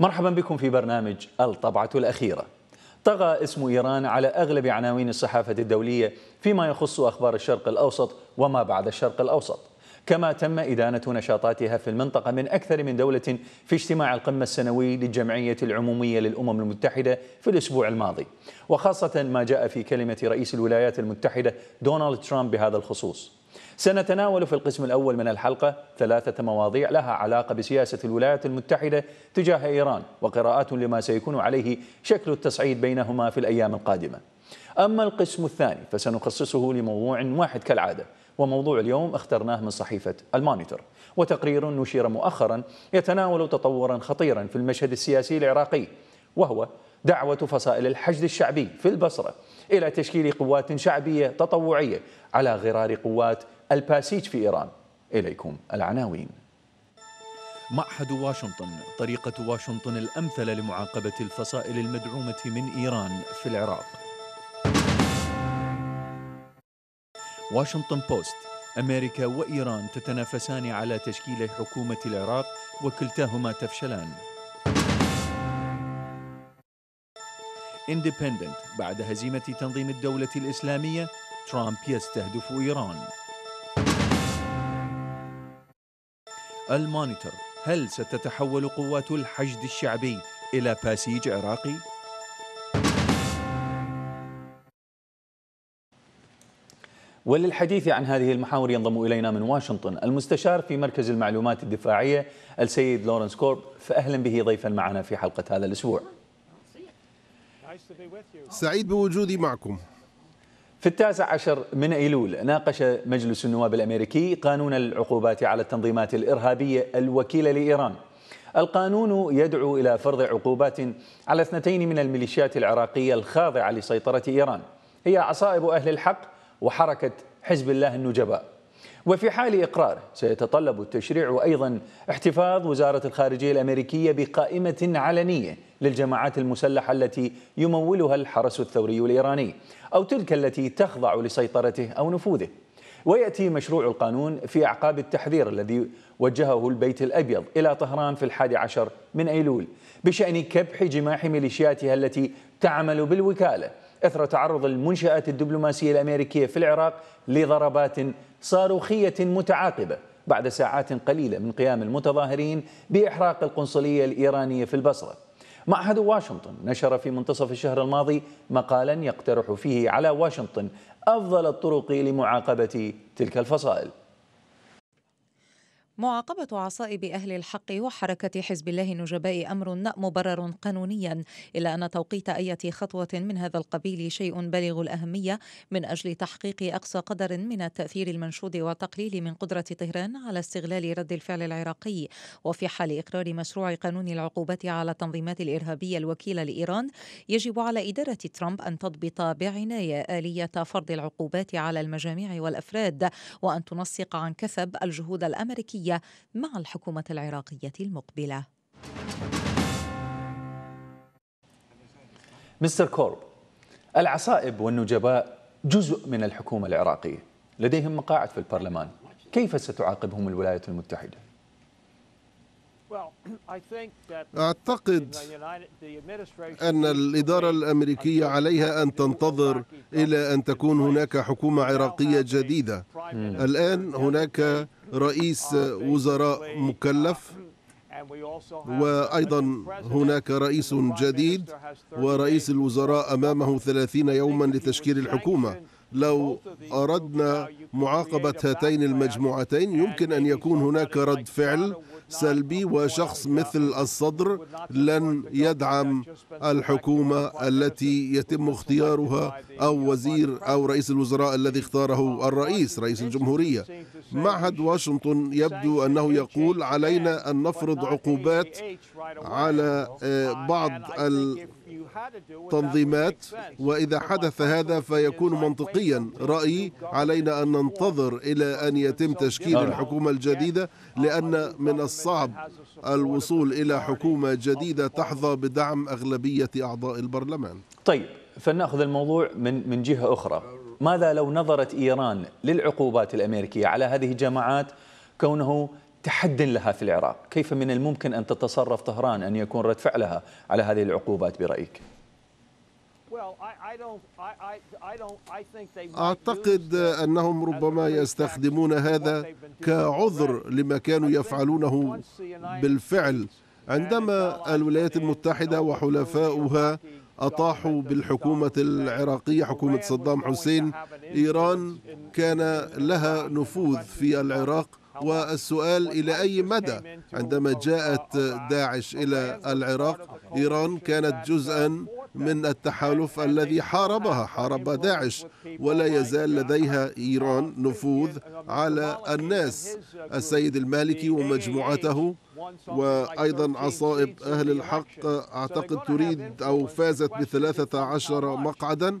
مرحبا بكم في برنامج الطبعة الأخيرة طغى اسم إيران على أغلب عناوين الصحافة الدولية فيما يخص أخبار الشرق الأوسط وما بعد الشرق الأوسط كما تم إدانة نشاطاتها في المنطقة من أكثر من دولة في اجتماع القمة السنوي للجمعية العمومية للأمم المتحدة في الأسبوع الماضي وخاصة ما جاء في كلمة رئيس الولايات المتحدة دونالد ترامب بهذا الخصوص سنتناول في القسم الأول من الحلقة ثلاثة مواضيع لها علاقة بسياسة الولايات المتحدة تجاه إيران وقراءات لما سيكون عليه شكل التصعيد بينهما في الأيام القادمة أما القسم الثاني فسنخصصه لموضوع واحد كالعادة وموضوع اليوم اخترناه من صحيفة المانيتور وتقرير نشر مؤخرا يتناول تطورا خطيرا في المشهد السياسي العراقي وهو دعوة فصائل الحشد الشعبي في البصرة إلى تشكيل قوات شعبية تطوعية على غرار قوات الباسيج في إيران إليكم العناوين معهد واشنطن طريقة واشنطن الأمثل لمعاقبة الفصائل المدعومة من إيران في العراق واشنطن بوست أمريكا وإيران تتنافسان على تشكيل حكومة العراق وكلتاهما تفشلان اندبندنت بعد هزيمة تنظيم الدولة الإسلامية ترامب يستهدف إيران المونيتور هل ستتحول قوات الحشد الشعبي إلى باسيج عراقي؟ وللحديث عن هذه المحاور ينضم إلينا من واشنطن المستشار في مركز المعلومات الدفاعية السيد لورنس كورب فأهلا به ضيفا معنا في حلقة هذا الأسبوع سعيد بوجودي معكم في التاسع عشر من أيلول ناقش مجلس النواب الأمريكي قانون العقوبات على التنظيمات الإرهابية الوكيلة لإيران القانون يدعو إلى فرض عقوبات على اثنتين من الميليشيات العراقية الخاضعة لسيطرة إيران هي عصائب أهل الحق وحركة حزب الله النجباء وفي حال إقراره سيتطلب التشريع أيضا احتفاظ وزارة الخارجية الأمريكية بقائمة علنية للجماعات المسلحة التي يمولها الحرس الثوري الإيراني أو تلك التي تخضع لسيطرته أو نفوذه ويأتي مشروع القانون في أعقاب التحذير الذي وجهه البيت الأبيض إلى طهران في الحادي عشر من أيلول بشأن كبح جماح ميليشياتها التي تعمل بالوكالة اثر تعرض المنشات الدبلوماسيه الامريكيه في العراق لضربات صاروخيه متعاقبه بعد ساعات قليله من قيام المتظاهرين باحراق القنصليه الايرانيه في البصره. معهد واشنطن نشر في منتصف الشهر الماضي مقالا يقترح فيه على واشنطن افضل الطرق لمعاقبه تلك الفصائل. معاقبة عصائب أهل الحق وحركة حزب الله النجباء أمر مبرر قانونيا إلا أن توقيت أي خطوة من هذا القبيل شيء بالغ الأهمية من أجل تحقيق أقصى قدر من التأثير المنشود والتقليل من قدرة طهران على استغلال رد الفعل العراقي وفي حال إقرار مشروع قانون العقوبات على التنظيمات الإرهابية الوكيلة لإيران يجب على إدارة ترامب أن تضبط بعناية آلية فرض العقوبات على المجاميع والأفراد وأن تنسق عن كثب الجهود الأمريكية السورية مع الحكومة العراقية المقبلة مستر كورب العصائب والنجباء جزء من الحكومة العراقية لديهم مقاعد في البرلمان كيف ستعاقبهم الولايات المتحدة؟ أعتقد أن الإدارة الأمريكية عليها أن تنتظر إلى أن تكون هناك حكومة عراقية جديدة الآن هناك رئيس وزراء مكلف وأيضا هناك رئيس جديد ورئيس الوزراء أمامه ثلاثين يوما لتشكيل الحكومة لو أردنا معاقبة هاتين المجموعتين يمكن أن يكون هناك رد فعل سلبي وشخص مثل الصدر لن يدعم الحكومة التي يتم اختيارها أو وزير أو رئيس الوزراء الذي اختاره الرئيس رئيس الجمهورية معهد واشنطن يبدو أنه يقول علينا أن نفرض عقوبات على آه، بعض ال تنظيمات وإذا حدث هذا فيكون منطقيا رأيي علينا أن ننتظر إلى أن يتم تشكيل نعم. الحكومة الجديدة لأن من الصعب الوصول إلى حكومة جديدة تحظى بدعم أغلبية أعضاء البرلمان طيب فلنأخذ الموضوع من من جهة أخرى ماذا لو نظرت إيران للعقوبات الأمريكية على هذه الجماعات كونه تحد لها في العراق كيف من الممكن أن تتصرف طهران أن يكون رد فعلها على هذه العقوبات برأيك؟ أعتقد أنهم ربما يستخدمون هذا كعذر لما كانوا يفعلونه بالفعل عندما الولايات المتحدة وحلفاؤها أطاحوا بالحكومة العراقية حكومة صدام حسين إيران كان لها نفوذ في العراق والسؤال إلى أي مدى عندما جاءت داعش إلى العراق إيران كانت جزءا من التحالف الذي حاربها حارب داعش ولا يزال لديها إيران نفوذ على الناس السيد المالكي ومجموعته وأيضا عصائب أهل الحق أعتقد تريد أو فازت بثلاثة عشر مقعدا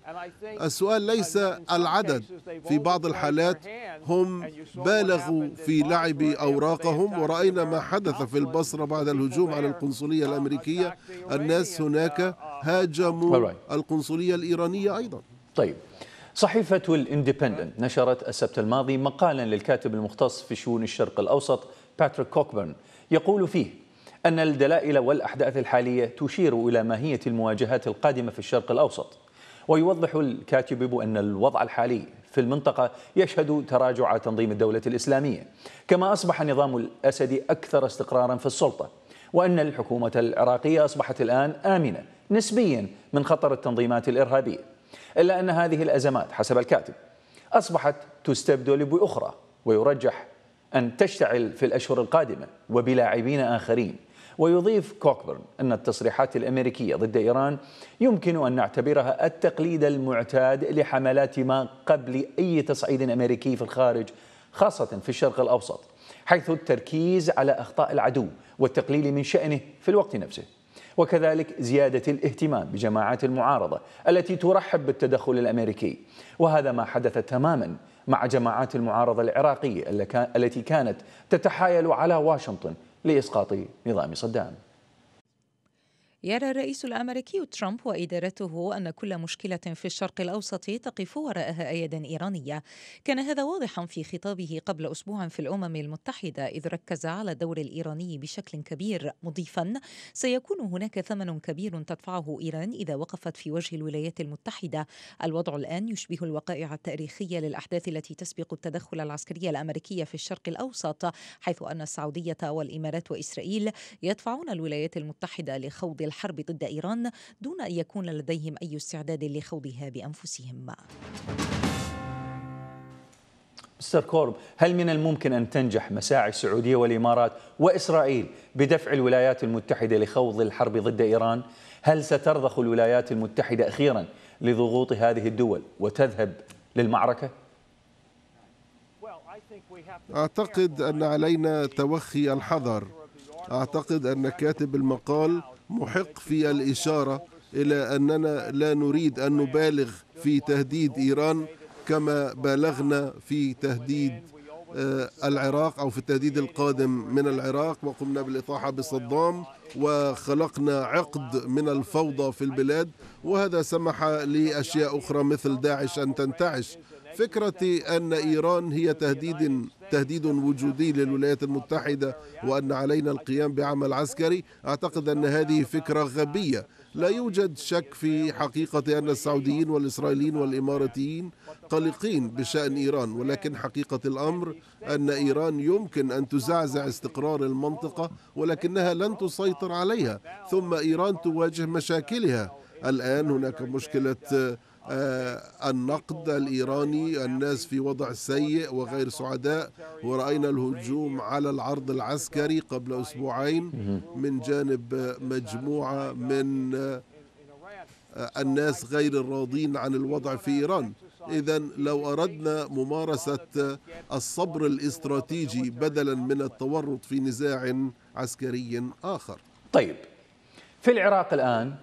السؤال ليس العدد في بعض الحالات هم بالغوا في لعب أوراقهم ورأينا ما حدث في البصرة بعد الهجوم على القنصلية الأمريكية الناس هناك هاجموا القنصلية الإيرانية أيضا طيب صحيفة الاندبندنت نشرت السبت الماضي مقالا للكاتب المختص في شؤون الشرق الأوسط باتريك كوكبرن يقول فيه أن الدلائل والأحداث الحالية تشير إلى ماهية المواجهات القادمة في الشرق الأوسط ويوضح الكاتب أن الوضع الحالي في المنطقة يشهد تراجع تنظيم الدولة الإسلامية كما أصبح نظام الأسد أكثر استقرارا في السلطة وأن الحكومة العراقية أصبحت الآن آمنة نسبيا من خطر التنظيمات الإرهابية إلا أن هذه الأزمات حسب الكاتب أصبحت تستبدل بأخرى ويرجح أن تشتعل في الأشهر القادمة وبلاعبين آخرين ويضيف كوكبرن أن التصريحات الأمريكية ضد إيران يمكن أن نعتبرها التقليد المعتاد لحملات ما قبل أي تصعيد أمريكي في الخارج خاصة في الشرق الأوسط حيث التركيز على أخطاء العدو والتقليل من شأنه في الوقت نفسه وكذلك زيادة الاهتمام بجماعات المعارضة التي ترحب بالتدخل الأمريكي وهذا ما حدث تماما مع جماعات المعارضة العراقية التي كانت تتحايل على واشنطن لإسقاط نظام صدام يرى الرئيس الامريكي ترامب وادارته ان كل مشكله في الشرق الاوسط تقف وراءها ايد ايرانيه كان هذا واضحا في خطابه قبل اسبوع في الامم المتحده اذ ركز على الدور الايراني بشكل كبير مضيفا سيكون هناك ثمن كبير تدفعه ايران اذا وقفت في وجه الولايات المتحده الوضع الان يشبه الوقائع التاريخيه للاحداث التي تسبق التدخل العسكري الامريكي في الشرق الاوسط حيث ان السعوديه والامارات واسرائيل يدفعون الولايات المتحده لخوض الحرب ضد إيران دون أن يكون لديهم أي استعداد لخوضها بأنفسهم مستر كورب هل من الممكن أن تنجح مساعي السعودية والإمارات وإسرائيل بدفع الولايات المتحدة لخوض الحرب ضد إيران؟ هل سترضخ الولايات المتحدة أخيرا لضغوط هذه الدول وتذهب للمعركة؟ أعتقد أن علينا توخي الحذر أعتقد أن كاتب المقال محق في الإشارة إلى أننا لا نريد أن نبالغ في تهديد إيران كما بالغنا في تهديد آه، العراق أو في التهديد القادم من العراق وقمنا بالإطاحة بصدام وخلقنا عقد من الفوضى في البلاد وهذا سمح لأشياء أخرى مثل داعش أن تنتعش فكرة أن إيران هي تهديد تهديد وجودي للولايات المتحدة وأن علينا القيام بعمل عسكري أعتقد أن هذه فكرة غبية لا يوجد شك في حقيقة أن السعوديين والإسرائيليين والإماراتيين قلقين بشأن إيران ولكن حقيقة الأمر أن إيران يمكن أن تزعزع استقرار المنطقة ولكنها لن تسيطر عليها ثم إيران تواجه مشاكلها الآن هناك مشكلة آه، النقد الإيراني الناس في وضع سيء وغير سعداء ورأينا الهجوم على العرض العسكري قبل أسبوعين من جانب مجموعة من آه، الناس غير الراضين عن الوضع في إيران إذا لو أردنا ممارسة الصبر الاستراتيجي بدلا من التورط في نزاع عسكري آخر طيب في العراق الآن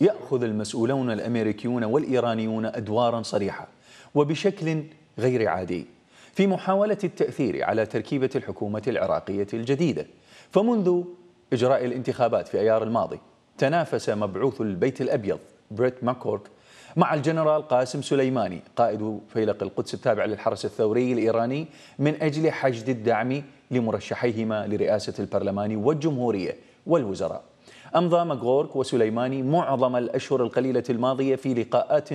يأخذ المسؤولون الأمريكيون والإيرانيون أدوارا صريحة وبشكل غير عادي في محاولة التأثير على تركيبة الحكومة العراقية الجديدة فمنذ إجراء الانتخابات في أيار الماضي تنافس مبعوث البيت الأبيض بريت ماكورك مع الجنرال قاسم سليماني قائد فيلق القدس التابع للحرس الثوري الإيراني من أجل حشد الدعم لمرشحيهما لرئاسة البرلمان والجمهورية والوزراء أمضى مغورك وسليماني معظم الأشهر القليلة الماضية في لقاءات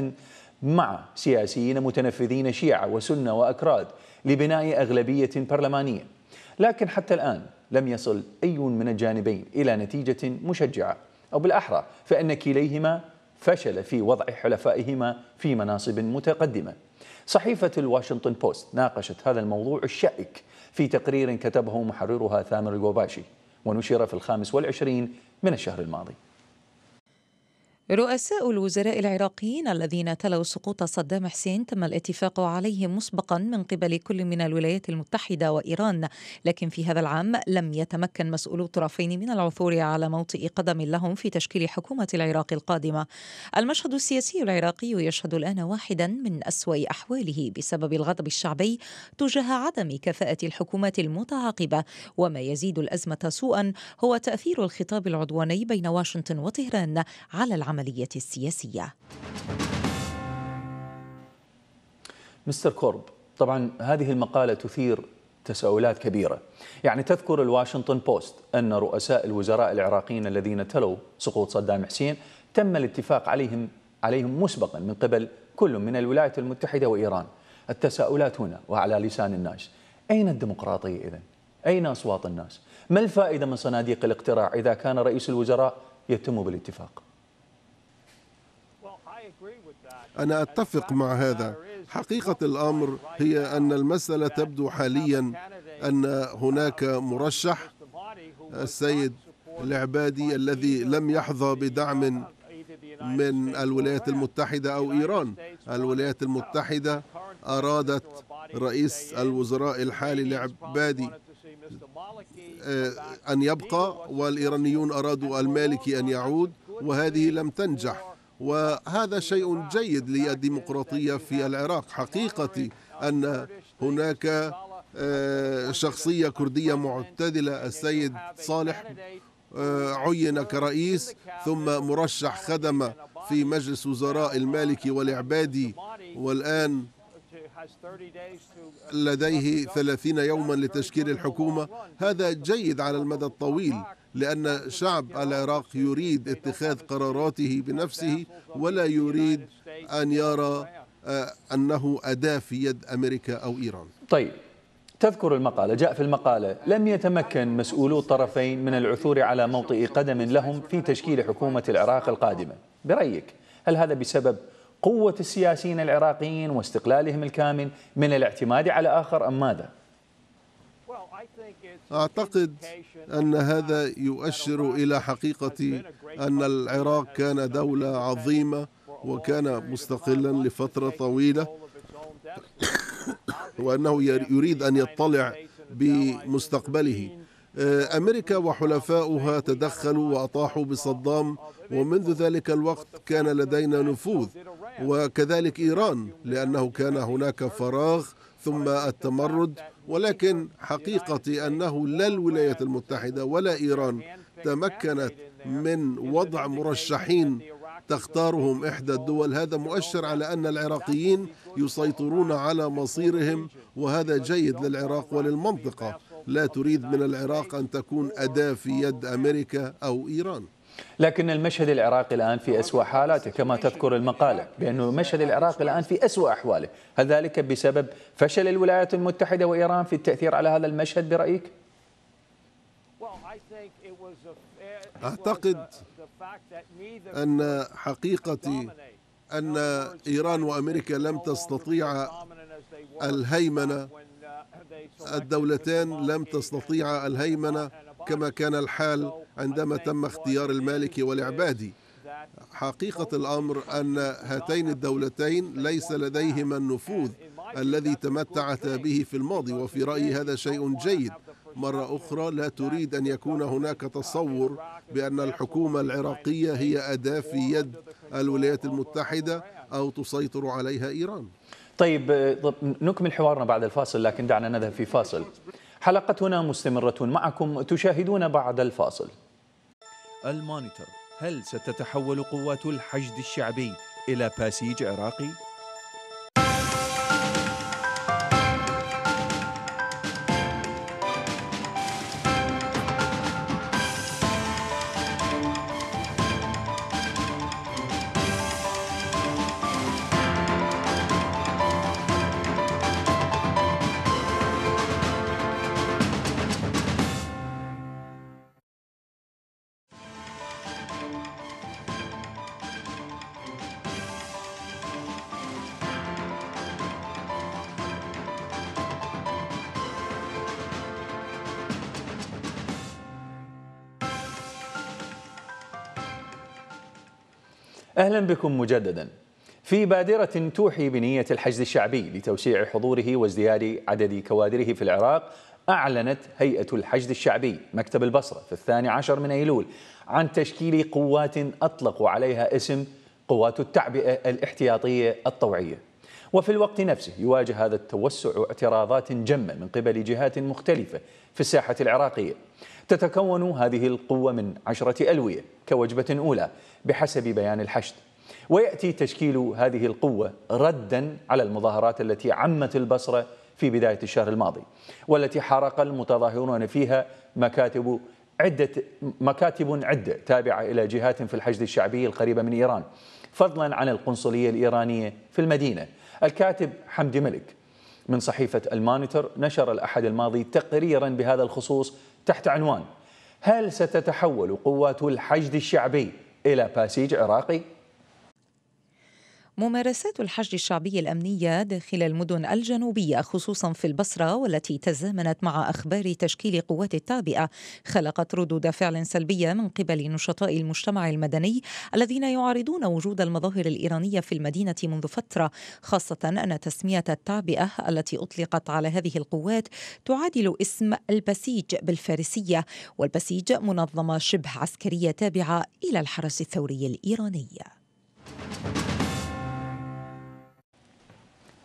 مع سياسيين متنفذين شيعة وسنة وأكراد لبناء أغلبية برلمانية لكن حتى الآن لم يصل أي من الجانبين إلى نتيجة مشجعة أو بالأحرى فإن كليهما فشل في وضع حلفائهما في مناصب متقدمة صحيفة الواشنطن بوست ناقشت هذا الموضوع الشائك في تقرير كتبه محررها ثامر القوباشي ونشر في الخامس والعشرين من الشهر الماضي رؤساء الوزراء العراقيين الذين تلوا سقوط صدام حسين تم الاتفاق عليهم مسبقا من قبل كل من الولايات المتحده وايران، لكن في هذا العام لم يتمكن مسؤولو الطرفين من العثور على موطئ قدم لهم في تشكيل حكومه العراق القادمه. المشهد السياسي العراقي يشهد الان واحدا من اسوا احواله بسبب الغضب الشعبي تجاه عدم كفاءه الحكومات المتعاقبه، وما يزيد الازمه سوءا هو تاثير الخطاب العدواني بين واشنطن وطهران على العمل العملية السياسية مستر كورب طبعا هذه المقالة تثير تساؤلات كبيرة يعني تذكر الواشنطن بوست أن رؤساء الوزراء العراقيين الذين تلوا سقوط صدام حسين تم الاتفاق عليهم عليهم مسبقا من قبل كل من الولايات المتحدة وإيران التساؤلات هنا وعلى لسان الناس أين الديمقراطية إذن؟ أين أصوات الناس؟ ما الفائدة من صناديق الاقتراع إذا كان رئيس الوزراء يتم بالاتفاق؟ أنا أتفق مع هذا حقيقة الأمر هي أن المسألة تبدو حاليا أن هناك مرشح السيد العبادي الذي لم يحظى بدعم من الولايات المتحدة أو إيران الولايات المتحدة أرادت رئيس الوزراء الحالي العبادي آه، أن يبقى والإيرانيون أرادوا المالكي أن يعود وهذه لم تنجح وهذا شيء جيد للديمقراطية في العراق حقيقة أن هناك آه، شخصية كردية معتدلة السيد صالح آه، عين كرئيس ثم مرشح خدم في مجلس وزراء المالكي والعبادي والآن لديه ثلاثين يوما لتشكيل الحكومة هذا جيد على المدى الطويل لأن شعب العراق يريد اتخاذ قراراته بنفسه ولا يريد أن يرى آه، أنه أداة في يد أمريكا أو إيران طيب تذكر المقالة جاء في المقالة لم يتمكن مسؤولو الطرفين من العثور على موطئ قدم لهم في تشكيل حكومة العراق القادمة برأيك هل هذا بسبب قوة السياسيين العراقيين واستقلالهم الكامل من الاعتماد على آخر أم ماذا؟ أعتقد أن هذا يؤشر إلى حقيقة أن العراق كان دولة عظيمة وكان مستقلا لفترة طويلة وأنه يريد أن يطلع بمستقبله آه، أمريكا وحلفاؤها تدخلوا وأطاحوا بصدام ومنذ ذلك الوقت كان لدينا نفوذ وكذلك إيران لأنه كان هناك فراغ ثم التمرد ولكن حقيقتي أنه لا الولايات المتحدة ولا إيران تمكنت من وضع مرشحين تختارهم إحدى الدول هذا مؤشر على أن العراقيين يسيطرون على مصيرهم وهذا جيد للعراق وللمنطقة لا تريد من العراق أن تكون أداة في يد أمريكا أو إيران لكن المشهد العراقي الآن في أسوأ حالاته كما تذكر المقالة بأن المشهد العراقي الآن في أسوأ أحواله هل ذلك بسبب فشل الولايات المتحدة وإيران في التأثير على هذا المشهد برأيك؟ أعتقد أن حقيقة أن إيران وأمريكا لم تستطيع الهيمنة الدولتان لم تستطيع الهيمنة كما كان الحال عندما تم اختيار المالكي والعبادي حقيقة الأمر أن هاتين الدولتين ليس لديهما النفوذ الذي تمتعتا به في الماضي وفي رأيي هذا شيء جيد مرة أخرى لا تريد أن يكون هناك تصور بأن الحكومة العراقية هي أداة في يد الولايات المتحدة أو تسيطر عليها إيران طيب نكمل حوارنا بعد الفاصل لكن دعنا نذهب في فاصل حلقتنا مستمرة معكم تشاهدون بعد الفاصل المانيتور هل ستتحول قوات الحشد الشعبي إلى باسيج عراقي؟ أهلا بكم مجددا في بادرة توحي بنية الحشد الشعبي لتوسيع حضوره وازدياد عدد كوادره في العراق أعلنت هيئة الحشد الشعبي مكتب البصرة في الثاني عشر من أيلول عن تشكيل قوات أطلقوا عليها اسم قوات التعبئة الاحتياطية الطوعية وفي الوقت نفسه يواجه هذا التوسع اعتراضات جمة من قبل جهات مختلفة في الساحة العراقية تتكون هذه القوة من عشرة ألوية كوجبة أولى بحسب بيان الحشد ويأتي تشكيل هذه القوة ردا على المظاهرات التي عمت البصرة في بداية الشهر الماضي والتي حرق المتظاهرون فيها مكاتب عدة مكاتب عدة تابعة إلى جهات في الحشد الشعبي القريبة من إيران فضلا عن القنصلية الإيرانية في المدينة الكاتب حمدي ملك من صحيفة المانيتور نشر الأحد الماضي تقريرا بهذا الخصوص تحت عنوان هل ستتحول قوات الحشد الشعبي إلى باسيج عراقي؟ ممارسات الحج الشعبي الامنيه داخل المدن الجنوبيه خصوصا في البصره والتي تزامنت مع اخبار تشكيل قوات التعبئه خلقت ردود فعل سلبيه من قبل نشطاء المجتمع المدني الذين يعارضون وجود المظاهر الايرانيه في المدينه منذ فتره خاصه ان تسميه التعبئه التي اطلقت على هذه القوات تعادل اسم البسيج بالفارسيه والبسيج منظمه شبه عسكريه تابعه الى الحرس الثوري الايراني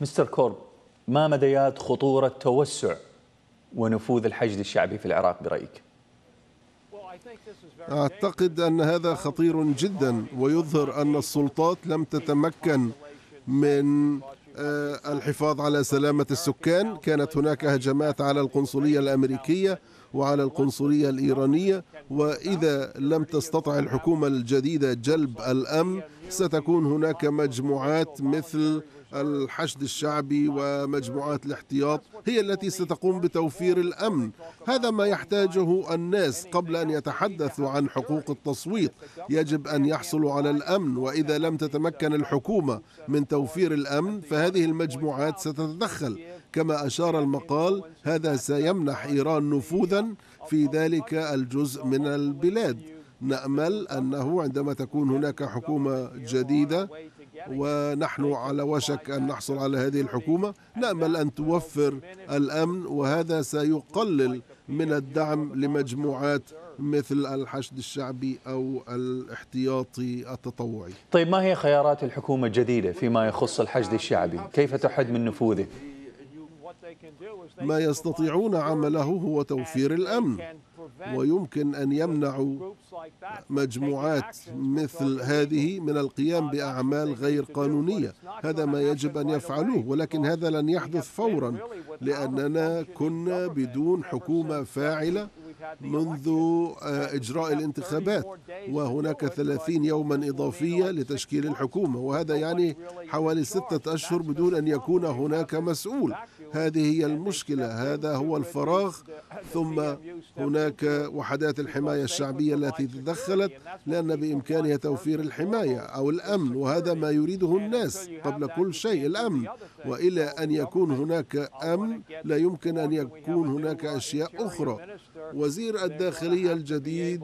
مستر كورب ما مديات خطورة توسع ونفوذ الحشد الشعبي في العراق برأيك؟ أعتقد أن هذا خطير جدا ويظهر أن السلطات لم تتمكن من آه، الحفاظ على سلامة السكان كانت هناك هجمات على القنصلية الأمريكية وعلى القنصلية الإيرانية وإذا لم تستطع الحكومة الجديدة جلب الأمن ستكون هناك مجموعات مثل الحشد الشعبي ومجموعات الاحتياط هي التي ستقوم بتوفير الامن هذا ما يحتاجه الناس قبل ان يتحدثوا عن حقوق التصويت يجب ان يحصلوا على الامن واذا لم تتمكن الحكومه من توفير الامن فهذه المجموعات ستتدخل كما أشار المقال هذا سيمنح إيران نفوذا في ذلك الجزء من البلاد نأمل أنه عندما تكون هناك حكومة جديدة ونحن على وشك أن نحصل على هذه الحكومة نأمل أن توفر الأمن وهذا سيقلل من الدعم لمجموعات مثل الحشد الشعبي أو الاحتياطي التطوعي طيب ما هي خيارات الحكومة الجديدة فيما يخص الحشد الشعبي؟ كيف تحد من نفوذه؟ ما يستطيعون عمله هو توفير الامن ويمكن ان يمنعوا مجموعات مثل هذه من القيام باعمال غير قانونيه هذا ما يجب ان يفعلوه ولكن هذا لن يحدث فورا لاننا كنا بدون حكومه فاعله منذ آه، إجراء الانتخابات وهناك 30 يوما إضافية لتشكيل الحكومة وهذا يعني حوالي ستة أشهر بدون أن يكون هناك مسؤول هذه هي المشكلة هذا هو الفراغ ثم هناك وحدات الحماية الشعبية التي تدخلت لأن بإمكانها توفير الحماية أو الأمن وهذا ما يريده الناس قبل كل شيء الأمن وإلى أن يكون هناك أمن لا يمكن أن يكون هناك أشياء أخرى وزير الداخلية الجديد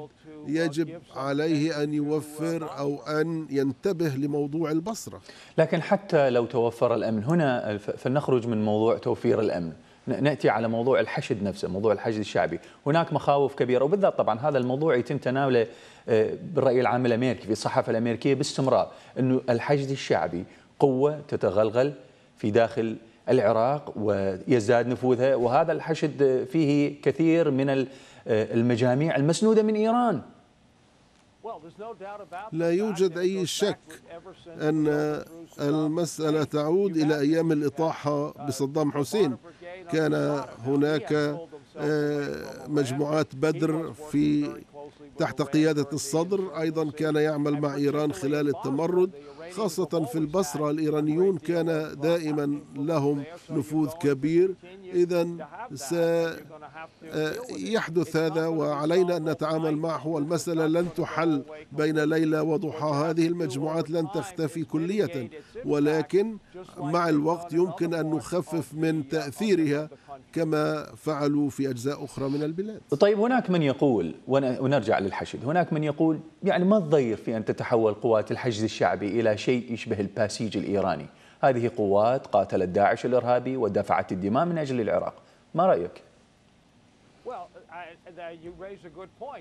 يجب عليه أن يوفر أو أن ينتبه لموضوع البصرة لكن حتى لو توفر الأمن هنا فلنخرج من موضوع توفير الأمن ناتي على موضوع الحشد نفسه، موضوع الحشد الشعبي، هناك مخاوف كبيره وبالذات طبعا هذا الموضوع يتم تناوله آه، بالراي العام الامريكي في الصحافه الامريكيه باستمرار، انه الحشد الشعبي قوه تتغلغل في داخل العراق ويزداد نفوذها وهذا الحشد فيه كثير من آه، المجاميع المسنودة من إيران لا يوجد أي شك أن المسألة تعود إلى أيام الإطاحة بصدام حسين كان هناك آه، مجموعات بدر في تحت قيادة الصدر أيضا كان يعمل مع إيران خلال التمرد خاصة في البصرة الإيرانيون كان دائما لهم نفوذ كبير إذا سيحدث آه، هذا وعلينا أن نتعامل معه والمسألة لن تحل بين ليلة وضحاها هذه المجموعات لن تختفي كلية ولكن مع الوقت يمكن أن نخفف من تأثيرها كما فعلوا في أجزاء أخرى من البلاد طيب هناك من يقول ونرجع للحشد هناك من يقول يعني ما الضير في أن تتحول قوات الحشد الشعبي إلى شيء يشبه الباسيج الإيراني هذه قوات قاتلت داعش الإرهابي ودفعت الدماء من أجل العراق ما رأيك؟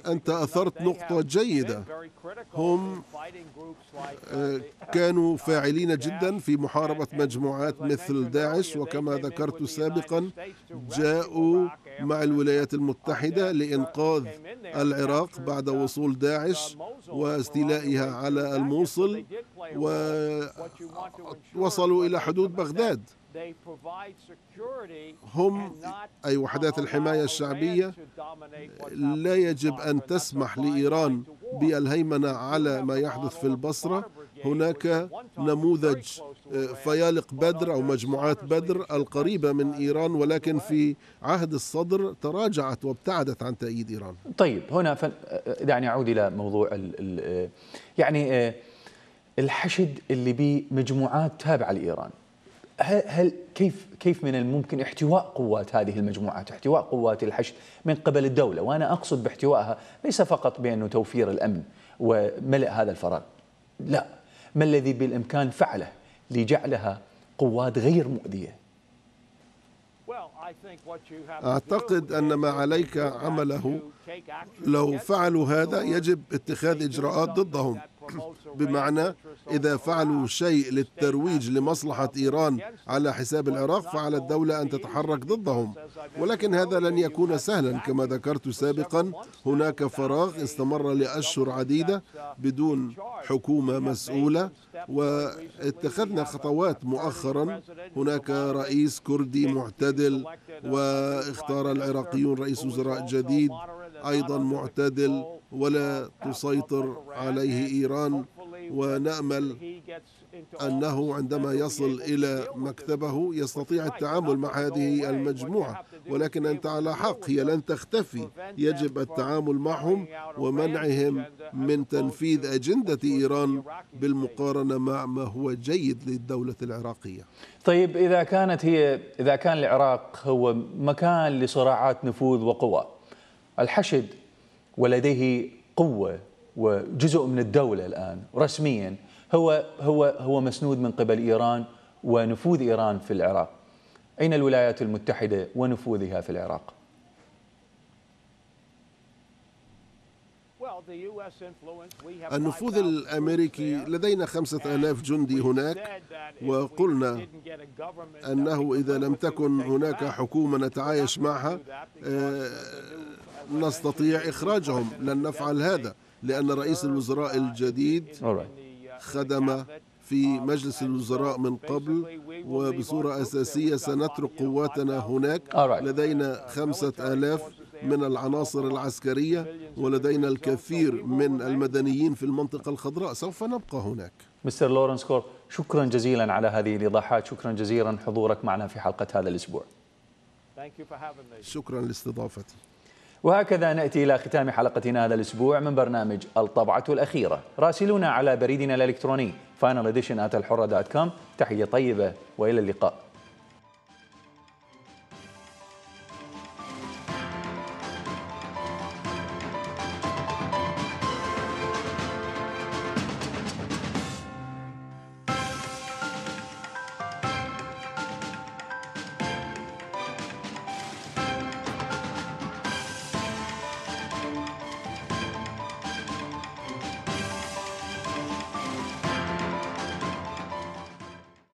أنت أثرت نقطة جيدة هم uh, آه, uh, كانوا uh, فاعلين جدا في محاربة مجموعات مثل داعش وكما ذكرت سابقا جاءوا مع الولايات المتحدة لإنقاذ العراق بعد وصول داعش واستيلائها على الموصل ووصلوا إلى حدود بغداد هم أي وحدات الحماية الشعبية لا يجب أن تسمح لإيران بالهيمنة على ما يحدث في البصرة هناك نموذج آه، فيالق بدر أو مجموعات بدر القريبة من إيران ولكن في عهد الصدر تراجعت وابتعدت عن تأييد إيران طيب هنا ف... دعني آه، أعود إلى موضوع ال... آه، يعني الحشد اللي بمجموعات تابعة لإيران هل, هل كيف كيف من الممكن احتواء قوات هذه المجموعات، احتواء قوات الحشد من قبل الدوله، وانا اقصد باحتوائها ليس فقط بانه توفير الامن وملء هذا الفراغ. لا، ما الذي بالامكان فعله لجعلها قوات غير مؤذيه؟ أعتقد أن ما عليك عمله لو فعلوا هذا يجب اتخاذ إجراءات ضدهم بمعنى إذا فعلوا شيء للترويج لمصلحة إيران على حساب العراق فعلى الدولة أن تتحرك ضدهم ولكن هذا لن يكون سهلا كما ذكرت سابقا هناك فراغ استمر لأشهر عديدة بدون حكومة مسؤولة واتخذنا خطوات مؤخرا هناك رئيس كردي معتدل واختار العراقيون رئيس وزراء جديد أيضا معتدل ولا تسيطر عليه إيران ونأمل أنه عندما يصل إلى مكتبه يستطيع التعامل مع هذه المجموعة ولكن أنت على حق هي لن تختفي يجب التعامل معهم ومنعهم من تنفيذ أجندة إيران بالمقارنة مع ما هو جيد للدولة العراقية طيب إذا كانت هي إذا كان العراق هو مكان لصراعات نفوذ وقوى الحشد ولديه قوة وجزء من الدولة الآن رسميا هو هو هو مسنود من قبل إيران ونفوذ إيران في العراق أين الولايات المتحدة ونفوذها في العراق؟ النفوذ الأمريكي لدينا خمسة آلاف جندي هناك وقلنا أنه إذا لم تكن هناك حكومة نتعايش معها آه، نستطيع إخراجهم لن نفعل هذا لأن رئيس الوزراء uh, الجديد uh, خدم في مجلس uh, الوزراء من قبل وبصورة أساسية سنترك قواتنا هناك لدينا خمسة آلاف من العناصر العسكرية ولدينا الكثير من المدنيين في المنطقة الخضراء سوف نبقى هناك مستر لورنس كور شكرا جزيلا على هذه الإيضاحات شكرا جزيلا حضورك معنا في حلقة هذا الأسبوع شكرا لاستضافتي وهكذا نأتي إلى ختام حلقتنا هذا الأسبوع من برنامج الطبعة الأخيرة راسلونا على بريدنا الإلكتروني كوم تحية طيبة وإلى اللقاء